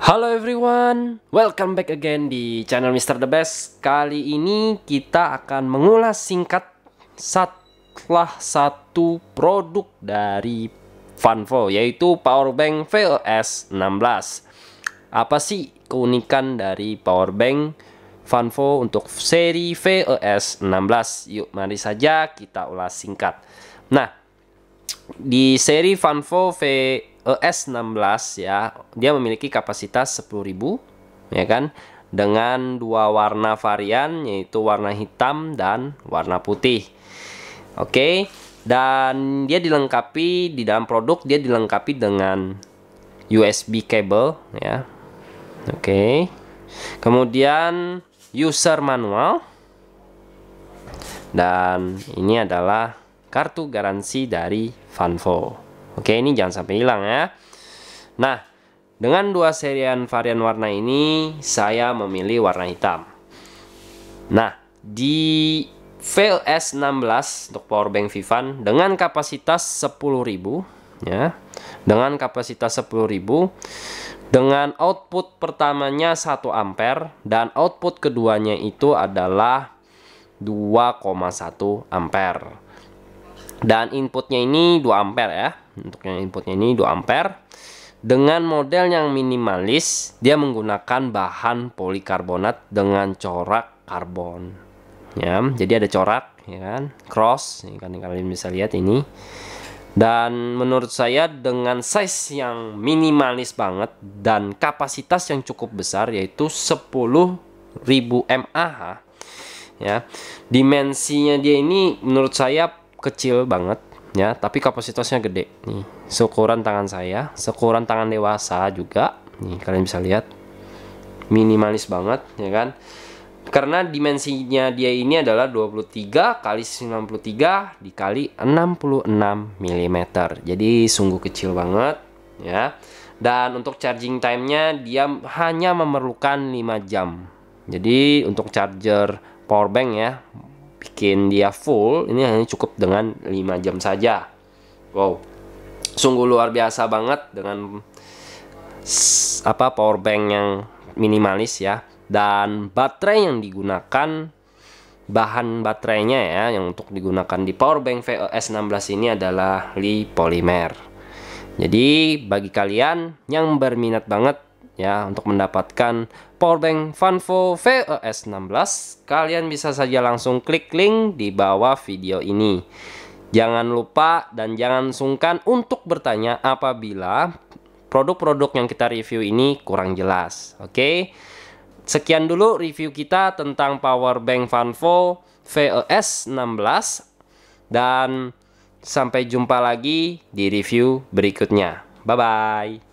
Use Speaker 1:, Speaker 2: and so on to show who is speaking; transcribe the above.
Speaker 1: Halo everyone, welcome back again di channel Mr. The Best Kali ini kita akan mengulas singkat setelah satu produk dari Vanvo Yaitu Powerbank VLS16 Apa sih keunikan dari Powerbank Vanvo untuk seri VLS16? Yuk mari saja kita ulas singkat Nah, di seri Vanvo V Eh, S16 ya, dia memiliki kapasitas 10.000 ya kan dengan dua warna varian yaitu warna hitam dan warna putih. Oke, dan dia dilengkapi di dalam produk dia dilengkapi dengan USB kabel ya. Oke. Kemudian user manual dan ini adalah kartu garansi dari Funfo Oke, ini jangan sampai hilang ya. Nah, dengan dua serian varian warna ini, saya memilih warna hitam. Nah, di VLS16 untuk powerbank Vivan dengan kapasitas 10.000 ya. Dengan kapasitas 10.000 dengan output pertamanya 1 ampere dan output keduanya itu adalah 2,1 ampere dan inputnya ini 2 ampere ya untuk yang inputnya ini 2 ampere dengan model yang minimalis dia menggunakan bahan polikarbonat dengan corak karbon ya jadi ada corak ya kan cross ini kan kalian bisa lihat ini dan menurut saya dengan size yang minimalis banget dan kapasitas yang cukup besar yaitu 10.000 mAh ya dimensinya dia ini menurut saya kecil banget ya, tapi kapasitasnya gede nih. Seukuran tangan saya, seukuran tangan dewasa juga. Nih, kalian bisa lihat. Minimalis banget, ya kan? Karena dimensinya dia ini adalah 23 kali 93 dikali 66 mm. Jadi sungguh kecil banget, ya. Dan untuk charging time-nya dia hanya memerlukan 5 jam. Jadi untuk charger power bank ya bikin dia full ini hanya cukup dengan 5 jam saja wow sungguh luar biasa banget dengan apa power bank yang minimalis ya dan baterai yang digunakan bahan baterainya ya yang untuk digunakan di power bank VOS 16 ini adalah li polimer jadi bagi kalian yang berminat banget ya untuk mendapatkan powerbank Vanvo VES16 kalian bisa saja langsung klik link di bawah video ini jangan lupa dan jangan sungkan untuk bertanya apabila produk-produk yang kita review ini kurang jelas oke okay? sekian dulu review kita tentang powerbank Vanvo VES16 dan sampai jumpa lagi di review berikutnya bye bye